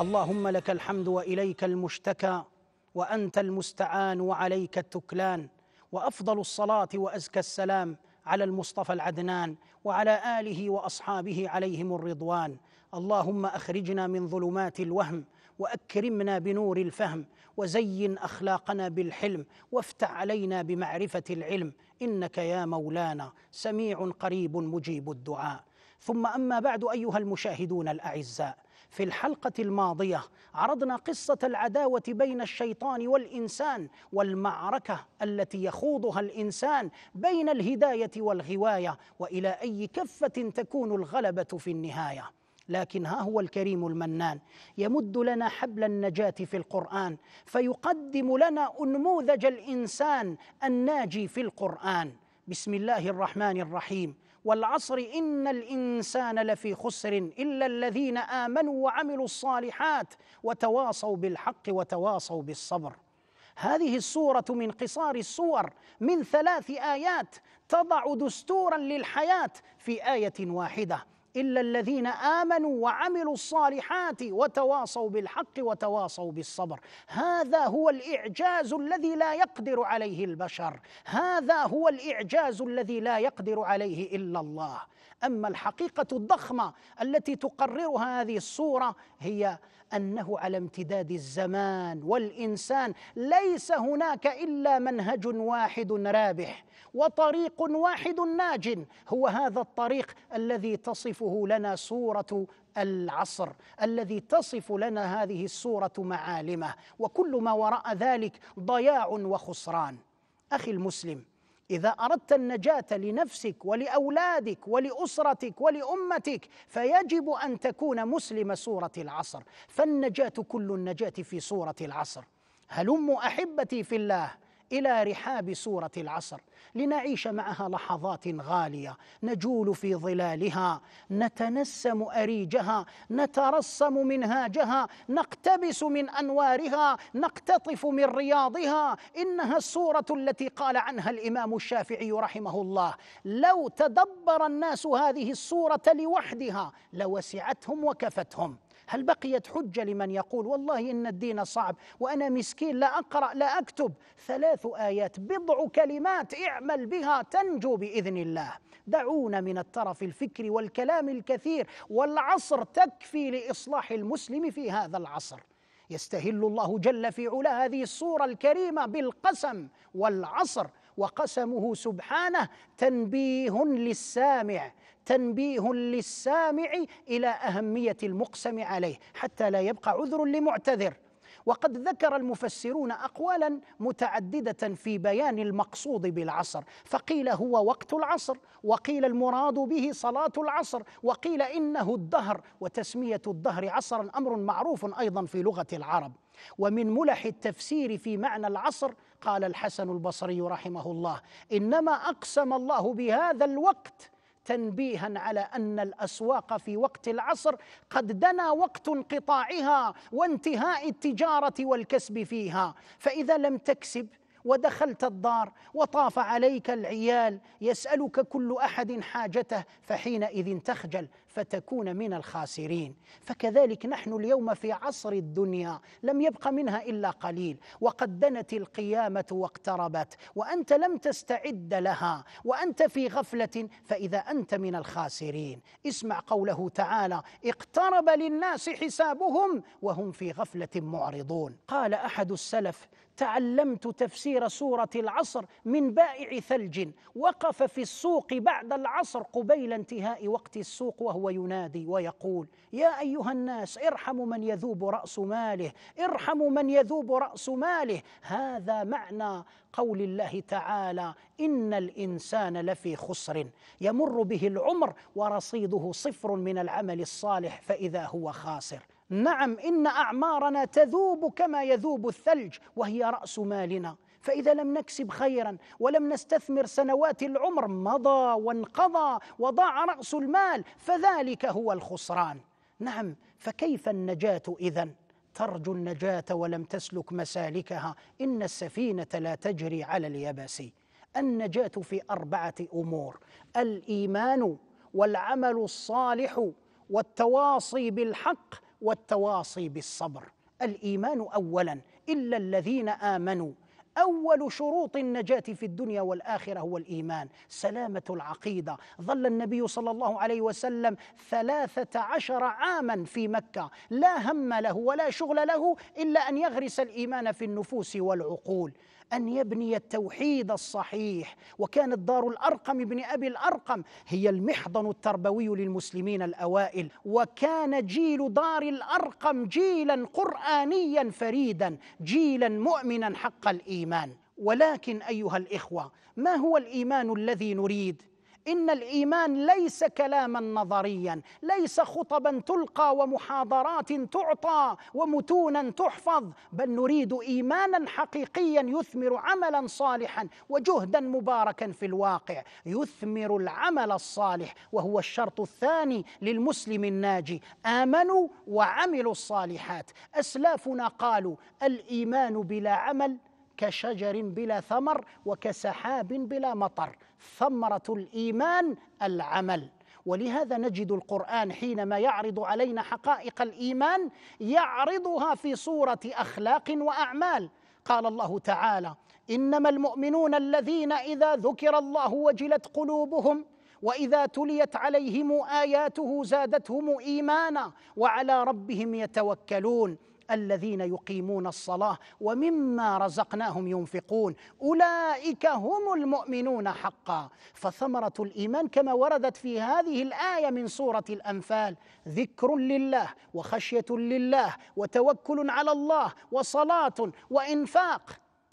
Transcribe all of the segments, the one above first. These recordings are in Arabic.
اللهم لك الحمد واليك المشتكى وانت المستعان وعليك التكلان وافضل الصلاه وازكى السلام على المصطفى العدنان وعلى اله واصحابه عليهم الرضوان اللهم اخرجنا من ظلمات الوهم واكرمنا بنور الفهم وزين اخلاقنا بالحلم وافتح علينا بمعرفه العلم انك يا مولانا سميع قريب مجيب الدعاء ثم اما بعد ايها المشاهدون الاعزاء في الحلقه الماضيه عرضنا قصه العداوه بين الشيطان والانسان والمعركه التي يخوضها الانسان بين الهدايه والغوايه والى اي كفه تكون الغلبه في النهايه لكن ها هو الكريم المنان يمد لنا حبل النجاة في القرآن فيقدم لنا أنموذج الإنسان الناجي في القرآن بسم الله الرحمن الرحيم والعصر ان الانسان لفي خسر الا الذين امنوا وعملوا الصالحات وتواصوا بالحق وتواصوا بالصبر هذه السوره من قصار السور من ثلاث ايات تضع دستورا للحياه في ايه واحده الا الذين امنوا وعملوا الصالحات وتواصوا بالحق وتواصوا بالصبر هذا هو الاعجاز الذي لا يقدر عليه البشر هذا هو الاعجاز الذي لا يقدر عليه الا الله اما الحقيقه الضخمه التي تقررها هذه الصوره هي انه على امتداد الزمان والانسان ليس هناك الا منهج واحد رابح وطريق واحد ناج هو هذا الطريق الذي تصفه لنا سوره العصر الذي تصف لنا هذه السوره معالمه وكل ما وراء ذلك ضياع وخسران اخي المسلم اذا اردت النجاه لنفسك ولاولادك ولاسرتك ولامتك فيجب ان تكون مسلم سوره العصر فالنجاه كل النجاه في سوره العصر هلم احبتي في الله إلى رحاب سورة العصر لنعيش معها لحظات غالية نجول في ظلالها نتنسم أريجها نترسم منهاجها نقتبس من أنوارها نقتطف من رياضها إنها السورة التي قال عنها الإمام الشافعي رحمه الله لو تدبر الناس هذه السورة لوحدها لوسعتهم وكفتهم هل بقيت حجة لمن يقول والله إن الدين صعب وأنا مسكين لا أقرأ لا أكتب ثلاث آيات بضع كلمات اعمل بها تنجو بإذن الله دعونا من الترف الفكري والكلام الكثير والعصر تكفي لإصلاح المسلم في هذا العصر يستهل الله جل في علا هذه الصورة الكريمة بالقسم والعصر وقسمه سبحانه تنبيه للسامع تنبيه للسامع الى اهميه المقسم عليه حتى لا يبقى عذر لمعتذر وقد ذكر المفسرون اقوالا متعدده في بيان المقصود بالعصر فقيل هو وقت العصر وقيل المراد به صلاه العصر وقيل انه الدهر وتسميه الدهر عصرا امر معروف ايضا في لغه العرب ومن ملح التفسير في معنى العصر قال الحسن البصري رحمه الله انما اقسم الله بهذا الوقت تنبيها على ان الاسواق في وقت العصر قد دنا وقت انقطاعها وانتهاء التجاره والكسب فيها فاذا لم تكسب ودخلت الدار وطاف عليك العيال يسالك كل احد حاجته فحينئذ تخجل فتكون من الخاسرين فكذلك نحن اليوم في عصر الدنيا لم يبق منها الا قليل وقد دنت القيامه واقتربت وانت لم تستعد لها وانت في غفله فاذا انت من الخاسرين اسمع قوله تعالى اقترب للناس حسابهم وهم في غفله معرضون قال احد السلف تعلمت تفسير سوره العصر من بائع ثلج وقف في السوق بعد العصر قبيل انتهاء وقت السوق وهو وينادي ويقول يا ايها الناس ارحموا من يذوب راس ماله ارحموا من يذوب راس ماله هذا معنى قول الله تعالى ان الانسان لفي خسر يمر به العمر ورصيده صفر من العمل الصالح فاذا هو خاسر نعم ان اعمارنا تذوب كما يذوب الثلج وهي راس مالنا فإذا لم نكسب خيرا ولم نستثمر سنوات العمر مضى وانقضى وضاع رأس المال فذلك هو الخسران نعم فكيف النجاة إذا ترجو النجاة ولم تسلك مسالكها إن السفينة لا تجري على اليبس النجاة في أربعة أمور الإيمان والعمل الصالح والتواصي بالحق والتواصي بالصبر الايمان اولا الا الذين امنوا أول شروط النجاة في الدنيا والآخرة هو الإيمان سلامة العقيدة ظل النبي صلى الله عليه وسلم ثلاثة عشر عاما في مكة لا هم له ولا شغل له إلا أن يغرس الإيمان في النفوس والعقول أن يبني التوحيد الصحيح وكانت دار الأرقم بن أبي الأرقم هي المحضن التربوي للمسلمين الأوائل وكان جيل دار الأرقم جيلا قرآنيا فريدا جيلا مؤمنا حق الإيمان ولكن أيها الإخوة ما هو الإيمان الذي نريد؟ ان الايمان ليس كلاما نظريا ليس خطبا تلقى ومحاضرات تعطى ومتونا تحفظ بل نريد ايمانا حقيقيا يثمر عملا صالحا وجهدا مباركا في الواقع يثمر العمل الصالح وهو الشرط الثاني للمسلم الناجي امنوا وعملوا الصالحات اسلافنا قالوا الايمان بلا عمل كشجر بلا ثمر وكسحاب بلا مطر ثمره الايمان العمل ولهذا نجد القران حينما يعرض علينا حقائق الايمان يعرضها في صوره اخلاق واعمال قال الله تعالى انما المؤمنون الذين اذا ذكر الله وجلت قلوبهم واذا تليت عليهم اياته زادتهم ايمانا وعلى ربهم يتوكلون الذين يقيمون الصلاه ومما رزقناهم ينفقون اولئك هم المؤمنون حقا فثمره الايمان كما وردت في هذه الايه من سوره الانفال ذكر لله وخشيه لله وتوكل على الله وصلاه وانفاق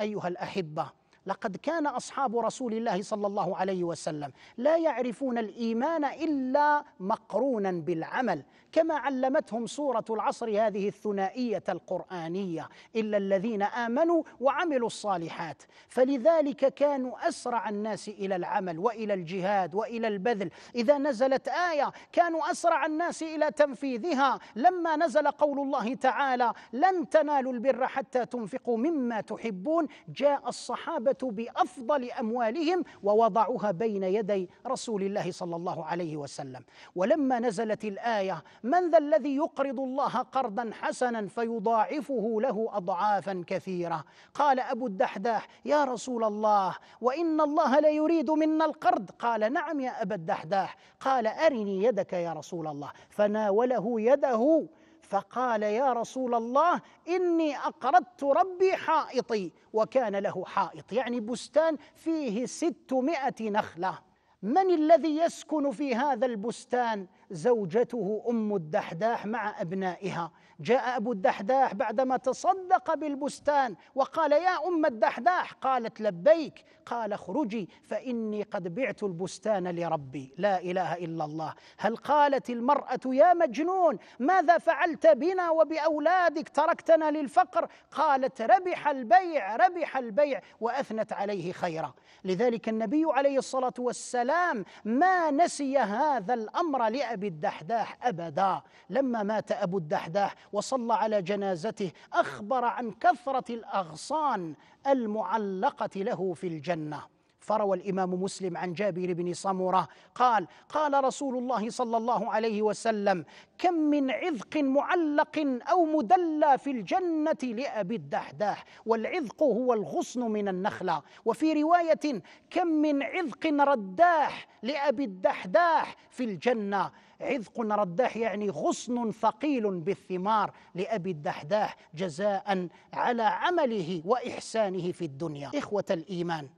ايها الاحبه لقد كان اصحاب رسول الله صلى الله عليه وسلم لا يعرفون الايمان الا مقرونا بالعمل كما علمتهم سوره العصر هذه الثنائيه القرانيه الا الذين امنوا وعملوا الصالحات فلذلك كانوا اسرع الناس الى العمل والى الجهاد والى البذل اذا نزلت ايه كانوا اسرع الناس الى تنفيذها لما نزل قول الله تعالى لن تنالوا البر حتى تنفقوا مما تحبون جاء الصحابه بافضل اموالهم ووضعوها بين يدي رسول الله صلى الله عليه وسلم ولما نزلت الايه من ذا الذي يقرض الله قرضا حسنا فيضاعفه له اضعافا كثيره قال ابو الدحداح يا رسول الله وان الله لا يريد منا القرض قال نعم يا ابا الدحداح قال ارني يدك يا رسول الله فناوله يده فقال يا رسول الله إني أقرضت ربي حائطي وكان له حائط يعني بستان فيه ستمائة نخلة من الذي يسكن في هذا البستان زوجته ام الدحداح مع ابنائها جاء ابو الدحداح بعدما تصدق بالبستان وقال يا ام الدحداح قالت لبيك قال اخرجي فاني قد بعت البستان لربي لا اله الا الله هل قالت المراه يا مجنون ماذا فعلت بنا وباولادك تركتنا للفقر قالت ربح البيع ربح البيع واثنت عليه خيرا لذلك النبي عليه الصلاه والسلام والسلام ما نسي هذا الأمر لأبي الدحداح أبدا لما مات أبو الدحداح وصلى على جنازته أخبر عن كثرة الأغصان المعلقة له في الجنة فروى الامام مسلم عن جابر بن سمره قال قال رسول الله صلى الله عليه وسلم كم من عذق معلق او مدلى في الجنه لابي الدحداح والعذق هو الغصن من النخله وفي روايه كم من عذق رداح لابي الدحداح في الجنه عذق رداح يعني غصن ثقيل بالثمار لابي الدحداح جزاء على عمله واحسانه في الدنيا اخوه الايمان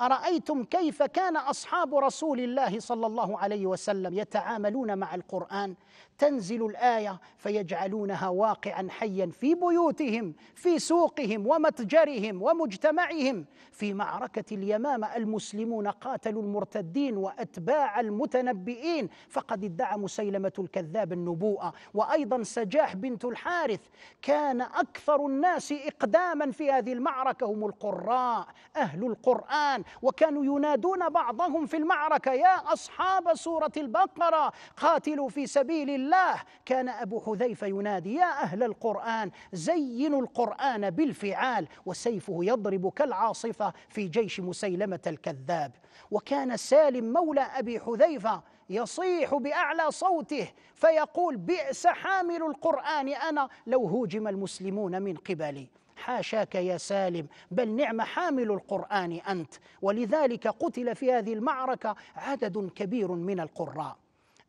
ارايتم كيف كان اصحاب رسول الله صلى الله عليه وسلم يتعاملون مع القران تنزل الايه فيجعلونها واقعا حيا في بيوتهم في سوقهم ومتجرهم ومجتمعهم في معركه اليمامه المسلمون قاتلوا المرتدين واتباع المتنبئين فقد ادعى مسيلمه الكذاب النبوءه وايضا سجاح بنت الحارث كان اكثر الناس اقداما في هذه المعركه هم القراء اهل القران وكانوا ينادون بعضهم في المعركة يا أصحاب سورة البقرة قاتلوا في سبيل الله كان أبو حذيفة ينادي يا أهل القرآن زينوا القرآن بالفعال وسيفه يضرب كالعاصفة في جيش مسيلمة الكذاب وكان سالم مولى أبي حذيفة يصيح باعلى صوته فيقول بئس حامل القران انا لو هوجم المسلمون من قبلي حاشاك يا سالم بل نعم حامل القرآن أنت ولذلك قتل في هذه المعركة عدد كبير من القراء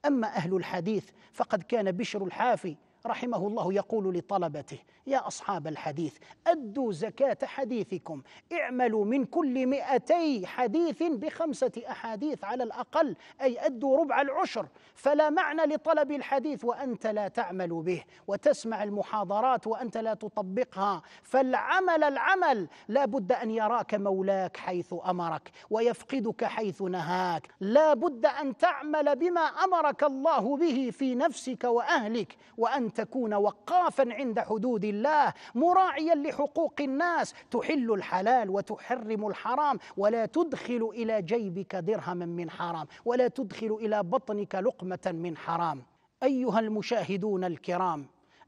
أما أهل الحديث فقد كان بشر الحافي رحمه الله يقول لطلبته يا أصحاب الحديث أدوا زكاة حديثكم اعملوا من كل مئتي حديث بخمسة أحاديث على الأقل أي أدوا ربع العشر فلا معنى لطلب الحديث وأنت لا تعمل به وتسمع المحاضرات وأنت لا تطبقها فالعمل العمل لا بد أن يراك مولاك حيث أمرك ويفقدك حيث نهاك لا بد أن تعمل بما أمرك الله به في نفسك وأهلك وأن ان تكون وقافا عند حدود الله مراعيا لحقوق الناس تحل الحلال وتحرم الحرام ولا تدخل الى جيبك درهما من حرام ولا تدخل الى بطنك لقمه من حرام ايها المشاهدون الكرام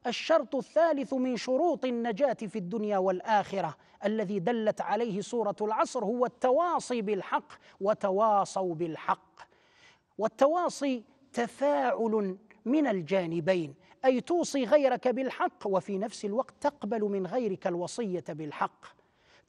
الشرط الثالث من شروط النجاة في الدنيا والآخرة الذي دلت عليه سورة العصر هو التواصي بالحق وتواصوا بالحق والتواصي تفاعل من الجانبين اي توصي غيرك بالحق وفي نفس الوقت تقبل من غيرك الوصيه بالحق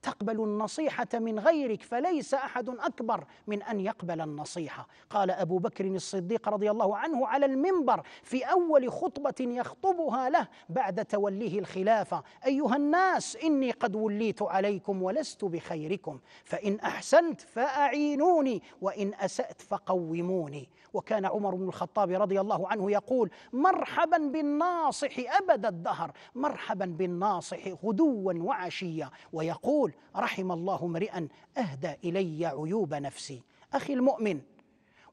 تقبل النصيحة من غيرك فليس أحد أكبر من أن يقبل النصيحة قال أبو بكر الصديق رضي الله عنه على المنبر في أول خطبة يخطبها له بعد توليه الخلافة أيها الناس إني قد وليت عليكم ولست بخيركم فإن أحسنت فأعينوني وإن أسأت فقوموني وكان عمر بن الخطاب رضي الله عنه يقول مرحبا بالناصح أبد الدهر مرحبا بالناصح غدوا وعشيا ويقول يقول رحم الله امرئا اهدى الي عيوب نفسي اخي المؤمن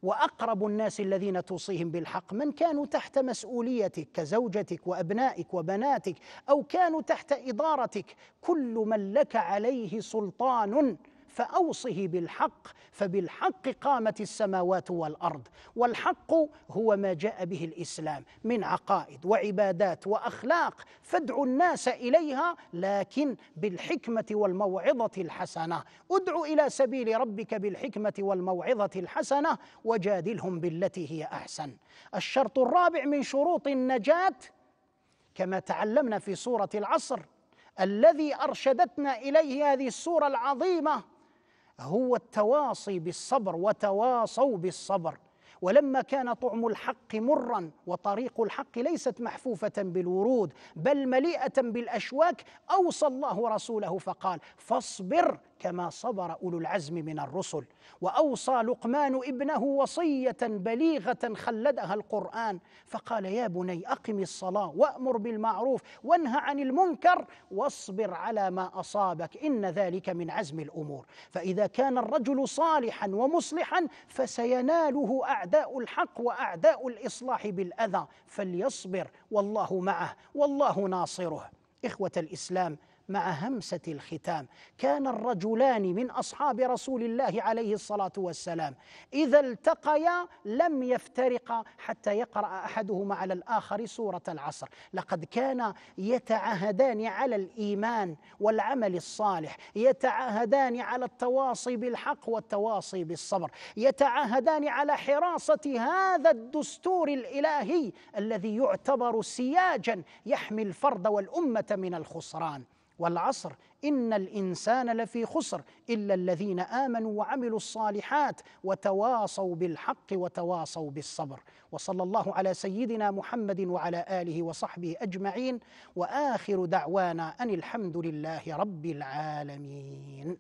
واقرب الناس الذين توصيهم بالحق من كانوا تحت مسؤوليتك كزوجتك وابنائك وبناتك او كانوا تحت ادارتك كل من لك عليه سلطان فأوصه بالحق فبالحق قامت السماوات والأرض والحق هو ما جاء به الإسلام من عقائد وعبادات وأخلاق فادعوا الناس إليها لكن بالحكمة والموعظة الحسنة ادعوا إلى سبيل ربك بالحكمة والموعظة الحسنة وجادلهم بالتي هي أحسن الشرط الرابع من شروط النجاة كما تعلمنا في سورة العصر الذي ارشدتنا اليه هذه السوره العظيمه هو التواصي بالصبر وتواصوا بالصبر ولما كان طعم الحق مرا وطريق الحق ليست محفوفه بالورود بل مليئه بالاشواك اوصى الله رسوله فقال فاصبر كما صبر اولو العزم من الرسل واوصى لقمان ابنه وصيه بليغه خلدها القران فقال يا بني اقم الصلاه وامر بالمعروف وانهى عن المنكر واصبر على ما اصابك ان ذلك من عزم الامور فاذا كان الرجل صالحا ومصلحا فسيناله اعداء الحق واعداء الاصلاح بالاذى فليصبر والله معه والله ناصره اخوه الاسلام مع همسه الختام كان الرجلان من اصحاب رسول الله عليه الصلاه والسلام اذا التقيا لم يفترقا حتى يقرا احدهما على الاخر سوره العصر لقد كان يتعهدان على الايمان والعمل الصالح يتعهدان على التواصي بالحق والتواصي بالصبر يتعهدان على حراسه هذا الدستور الالهي الذي يعتبر سياجا يحمي الفرد والامه من الخسران والعصر إن الإنسان لفي خسر إلا الذين آمنوا وعملوا الصالحات وتواصوا بالحق وتواصوا بالصبر وصلى الله على سيدنا محمد وعلى آله وصحبه أجمعين وآخر دعوانا أن الحمد لله رب العالمين